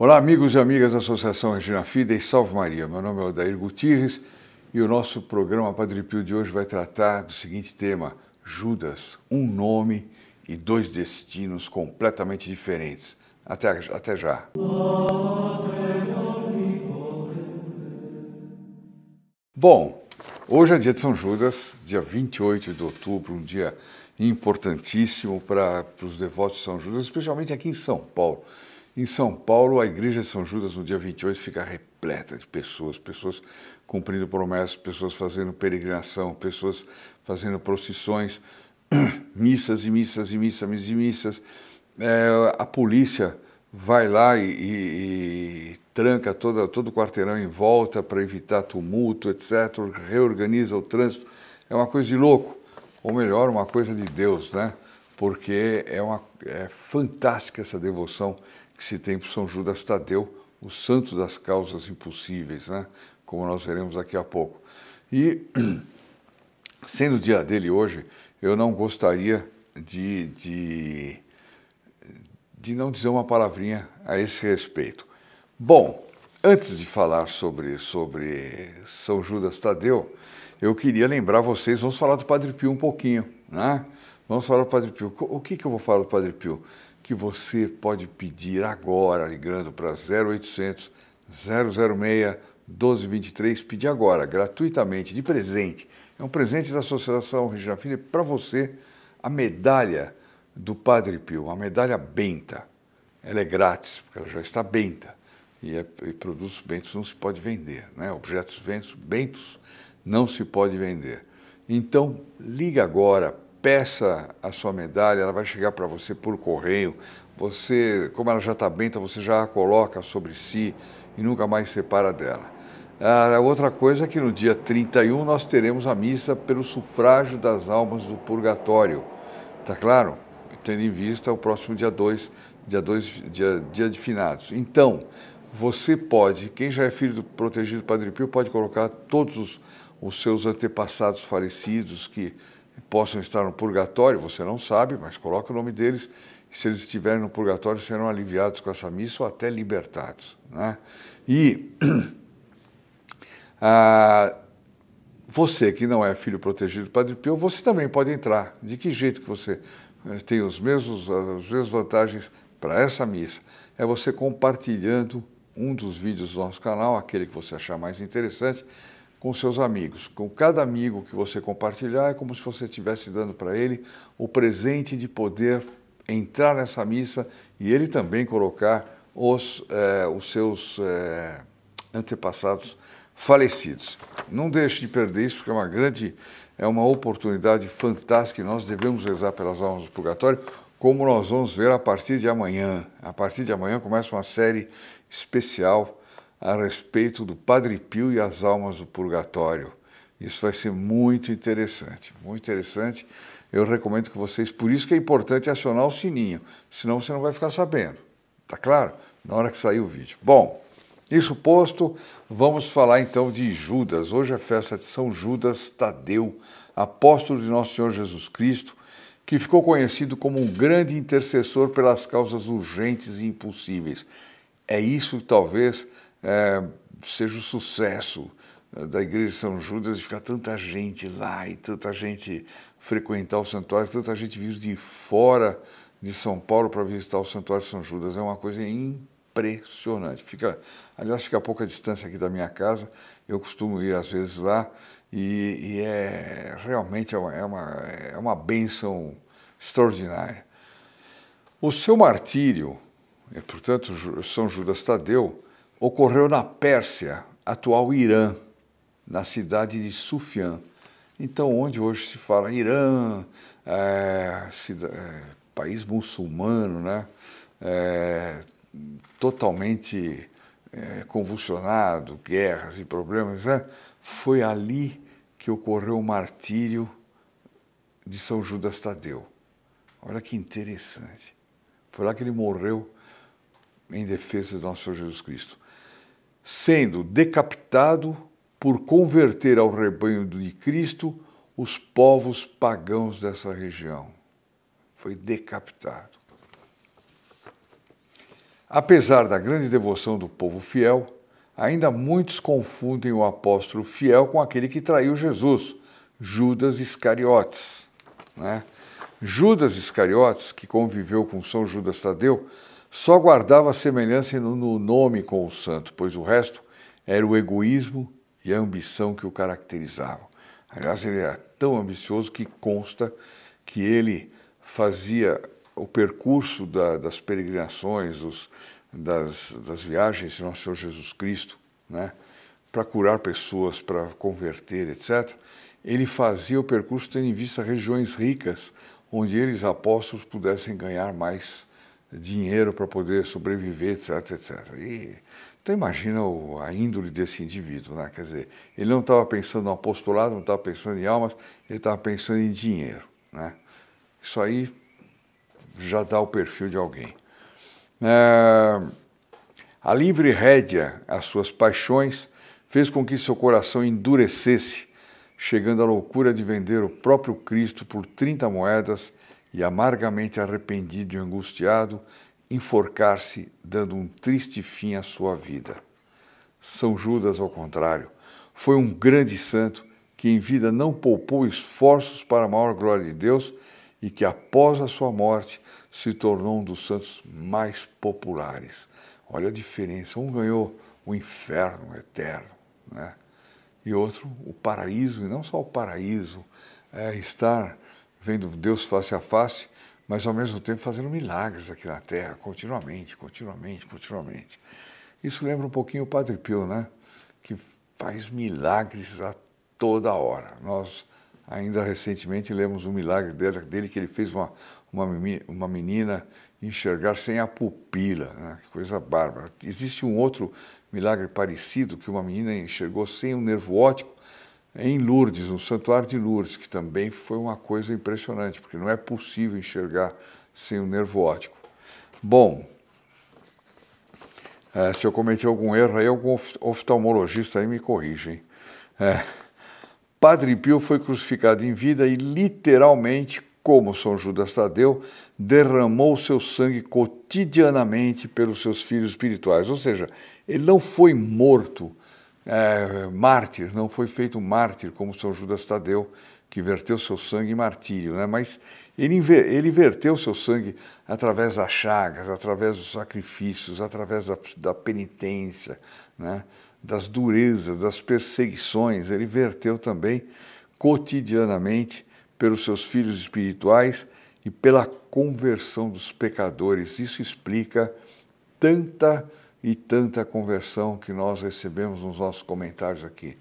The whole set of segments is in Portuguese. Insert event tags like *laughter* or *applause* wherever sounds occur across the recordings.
Olá, amigos e amigas da Associação Regina Fida e Salve Maria. Meu nome é Odair Gutierrez e o nosso programa Padre Pio de hoje vai tratar do seguinte tema: Judas, um nome e dois destinos completamente diferentes. Até, até já. Bom, hoje é dia de São Judas, dia 28 de outubro, um dia importantíssimo para, para os devotos de São Judas, especialmente aqui em São Paulo. Em São Paulo, a igreja de São Judas, no dia 28, fica repleta de pessoas, pessoas cumprindo promessas, pessoas fazendo peregrinação, pessoas fazendo procissões, *clears throat* missas e missas e missas e missas. É, a polícia vai lá e, e, e tranca toda, todo o quarteirão em volta para evitar tumulto, etc., reorganiza o trânsito. É uma coisa de louco, ou melhor, uma coisa de Deus, né? Porque é, uma, é fantástica essa devoção que se tem por São Judas Tadeu, o santo das causas impossíveis, né? como nós veremos daqui a pouco. E, *clears throat* sendo o dia dele hoje, eu não gostaria de, de, de não dizer uma palavrinha a esse respeito. Bom, antes de falar sobre, sobre São Judas Tadeu, eu queria lembrar vocês, vamos falar do Padre Pio um pouquinho, né? Vamos falar do Padre Pio. O que, que eu vou falar do Padre Pio? que você pode pedir agora, ligando para 0800 006 1223, pedir agora, gratuitamente, de presente. É um presente da Associação Regina Filho para você, a medalha do Padre Pio, a medalha benta. Ela é grátis, porque ela já está benta. E, é, e produtos bentos não se pode vender, né? objetos bentos, bentos não se pode vender. Então, liga agora, peça a sua medalha, ela vai chegar para você por correio. Você, como ela já está benta, então você já a coloca sobre si e nunca mais separa dela. Ah, a outra coisa é que no dia 31 nós teremos a missa pelo sufrágio das almas do purgatório. está claro? Tendo em vista o próximo dia 2, dia dia, dia de finados. Então, você pode, quem já é filho do protegido Padre Pio, pode colocar todos os, os seus antepassados falecidos que possam estar no purgatório, você não sabe, mas coloca o nome deles. Se eles estiverem no purgatório, serão aliviados com essa missa ou até libertados. Né? E *clears throat* ah, você que não é filho protegido do Padre Pio, você também pode entrar. De que jeito que você eh, tem os mesmos, as mesmas vantagens para essa missa? É você compartilhando um dos vídeos do nosso canal, aquele que você achar mais interessante, com seus amigos. Com cada amigo que você compartilhar, é como se você estivesse dando para ele o presente de poder entrar nessa missa e ele também colocar os, eh, os seus eh, antepassados falecidos. Não deixe de perder isso, porque é uma grande, é uma oportunidade fantástica e nós devemos rezar pelas almas do purgatório, como nós vamos ver a partir de amanhã. A partir de amanhã começa uma série especial a respeito do Padre Pio e as almas do purgatório. Isso vai ser muito interessante, muito interessante. Eu recomendo que vocês, por isso que é importante acionar o sininho, senão você não vai ficar sabendo. Tá claro? Na hora que sair o vídeo. Bom, isso posto, vamos falar então de Judas. Hoje é festa de São Judas Tadeu, apóstolo de nosso Senhor Jesus Cristo, que ficou conhecido como um grande intercessor pelas causas urgentes e impossíveis. É isso talvez é, seja o sucesso eh, da Igreja de São Judas de ficar tanta gente lá e tanta gente frequentar o santuário, tanta gente vir de fora de São Paulo para visitar o Santuário de São Judas. É uma coisa impressionante. Fica, aliás, fica a pouca distância aqui da minha casa. Eu costumo ir às vezes lá e, e é realmente é uma, é uma, é uma bênção extraordinária. O seu martírio, e, portanto, São Judas Tadeu, ocorreu na Pérsia, atual Irã, na cidade de Sufian. Então, onde hoje se fala Irã, é, é, país muçulmano, né? É, totalmente é, convulsionado, guerras e problemas, né? foi ali que ocorreu o martírio de São Judas Tadeu. Olha que interessante. Foi lá que ele morreu em defesa do nosso Senhor Jesus Cristo sendo decapitado por converter ao rebanho de Cristo os povos pagãos dessa região. Foi decapitado. Apesar da grande devoção do povo fiel, ainda muitos confundem o apóstolo fiel com aquele que traiu Jesus, Judas Iscariotes. Né? Judas Iscariotes, que conviveu com São Judas Tadeu, só guardava semelhança no nome com o santo, pois o resto era o egoísmo e a ambição que o caracterizavam. Aliás, ele era tão ambicioso que consta que ele fazia o percurso da, das peregrinações, das, das, viagens de Nosso Senhor Jesus Cristo, né, para curar pessoas, para converter, etc., ele fazia o percurso tendo em vista regiões ricas, onde eles, apóstolos, pudessem ganhar mais dinheiro para poder sobreviver, etc, etc. E, então imagina a índole desse indivíduo, né? quer dizer, ele não estava pensando no apostolado, não estava pensando em almas, ele estava pensando em dinheiro. Né? Isso aí já dá o perfil de alguém. É, a livre rédea às suas paixões fez com que seu coração endurecesse, chegando à loucura de vender o próprio Cristo por 30 moedas e amargamente arrependido e angustiado, enforcar-se, dando um triste fim à sua vida. São Judas, ao contrário, foi um grande santo que em vida não poupou esforços para a maior glória de Deus e que após a sua morte se tornou um dos santos mais populares. Olha a diferença, um ganhou o inferno eterno, né? E outro, o paraíso, e não só o paraíso, é estar vendo Deus face a face, mas ao mesmo tempo fazendo milagres aqui na Terra, continuamente, continuamente, continuamente. Isso lembra um pouquinho o Padre Pio, né? Que faz milagres a toda hora. Nós ainda recentemente lemos um milagre dele, dele que ele fez uma, uma, uma menina enxergar sem a pupila, né? que coisa bárbara. Existe um outro milagre parecido que uma menina enxergou sem o nervo óptico em Lourdes, no Santuário de Lourdes, que também foi uma coisa impressionante, porque não é possível enxergar sem o nervo óptico. Bom, é, se eu cometi algum erro aí, algum oftalmologista aí me corrige. Hein? É. Padre Pio foi crucificado em vida e literalmente, como São Judas Tadeu, derramou seu sangue cotidianamente pelos seus filhos espirituais. Ou seja, ele não foi morto é, mártir, não foi feito um mártir como São Judas Tadeu, que verteu seu sangue em martírio, né? mas ele, ele verteu seu sangue através das chagas, através dos sacrifícios, através da, da penitência, né? das durezas, das perseguições. Ele verteu também cotidianamente pelos seus filhos espirituais e pela conversão dos pecadores. Isso explica tanta e tanta conversão que nós recebemos nos nossos comentários aqui.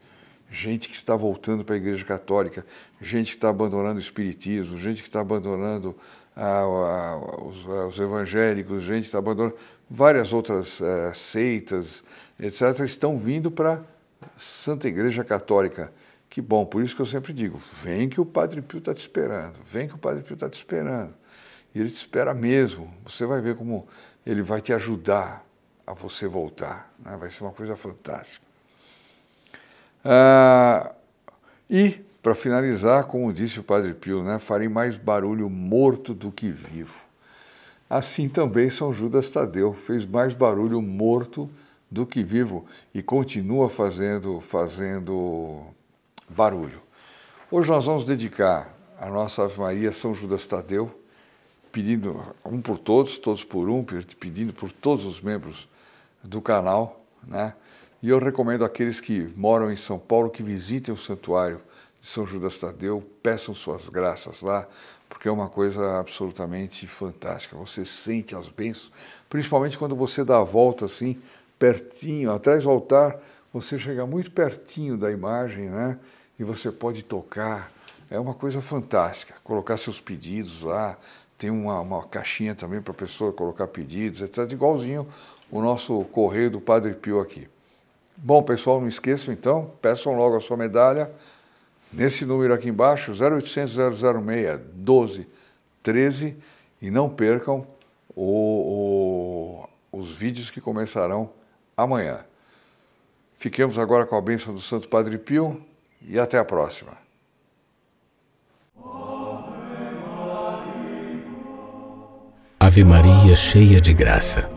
Gente que está voltando para a Igreja Católica, gente que está abandonando o Espiritismo, gente que está abandonando ah, ah, os, ah, os, evangélicos, gente que está abandonando várias outras eh, seitas, etc., estão vindo para a Santa Igreja Católica. Que bom, por isso que eu sempre digo: vem que o Padre Pio está te esperando, vem que o Padre Pio está te esperando. E ele te espera mesmo. Você vai ver como ele vai te ajudar a você voltar. Né? Vai ser uma coisa fantástica. Ah, e, para finalizar, como disse o Padre Pio, né, farei mais barulho morto do que vivo. Assim também São Judas Tadeu fez mais barulho morto do que vivo e continua fazendo, fazendo barulho. Hoje nós vamos dedicar a nossa Ave Maria São Judas Tadeu, pedindo um por todos, todos por um, pedindo por todos os membros do canal, né? E eu recomendo àqueles que moram em São Paulo que visitem o santuário de São Judas Tadeu, peçam suas graças lá, porque é uma coisa absolutamente fantástica. Você sente as bênçãos, principalmente quando você dá a volta assim, pertinho, atrás do altar, você chega muito pertinho da imagem, né? E você pode tocar. É uma coisa fantástica. Colocar seus pedidos lá, tem uma, uma caixinha também para a pessoa colocar pedidos, etc. Igualzinho o nosso correio do Padre Pio aqui. Bom, pessoal, não esqueçam então, peçam logo a sua medalha nesse número aqui embaixo, 0800 006 12 13, e não percam o, o, os vídeos que começarão amanhã. Fiquemos agora com a bênção do Santo Padre Pio e até a próxima. Ave Maria, cheia de graça.